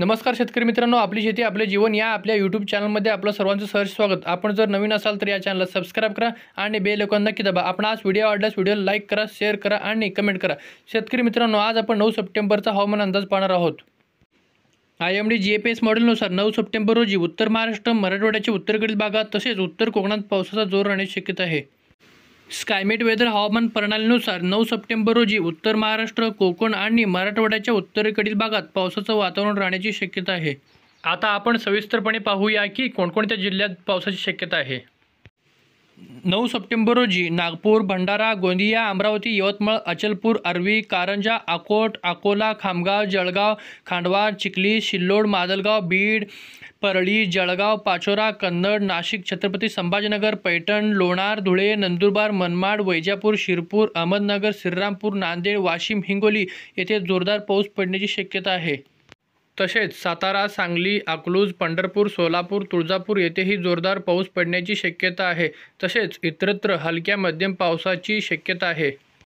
नमस्कार शेतकरी मित्रांनो आपली शेती आपले जीवन या आपल्या यूट्यूब चॅनलमध्ये आपलं सर्वांचं सहर्ष स्वागत आपण जर नवीन असाल तर या चॅनलला सबस्क्राईब करा आणि बे लोकांना नक्की दाबा आपण आज व्हिडिओ आवडल्यास व्हिडिओ लाईक करा शेअर करा आणि कमेंट करा शेतकरी मित्रांनो आज आपण नऊ सप्टेंबरचा हवामान अंदाज पाहणार आहोत I M D G A P S मॉडेलनुसार नऊ सप्टेंबर रोजी उत्तर महाराष्ट्र मराठवाड्याच्या उत्तरकडील भागात तसेच उत्तर कोकणात पावसाचा जोर राहण्याची शक्यता आहे स्कायमेट वेदर हवामान प्रणालीनुसार नऊ सप्टेंबर रोजी उत्तर महाराष्ट्र कोकण आणि मराठवाड्याच्या उत्तरेकडील भागात पावसाचं वातावरण राहण्याची शक्यता आहे आता आपण सविस्तरपणे पाहूया की कोणकोणत्या जिल्ह्यात पावसाची शक्यता आहे नऊ सप्टेंबर रोजी नागपूर भंडारा गोंदिया अमरावती यवतमाळ अचलपूर अरवी कारंजा अकोट अकोला खामगाव जळगाव खांडवा चिखली शिल्लोड मादलगाव बीड परळी जळगाव पाचोरा कन्नड नाशिक छत्रपती संभाजीनगर पैठण लोणार धुळे नंदुरबार मनमाड वैजापूर शिरपूर अहमदनगर श्रीरामपूर नांदेड वाशिम हिंगोली येथे जोरदार पाऊस पडण्याची शक्यता आहे तसेच सातारा सांगली अकलूज पंढरपूर सोलापूर तुळजापूर येथेही जोरदार पाऊस पडण्याची शक्यता आहे तसेच इतरत्र हलक्या मध्यम पावसाची शक्यता आहे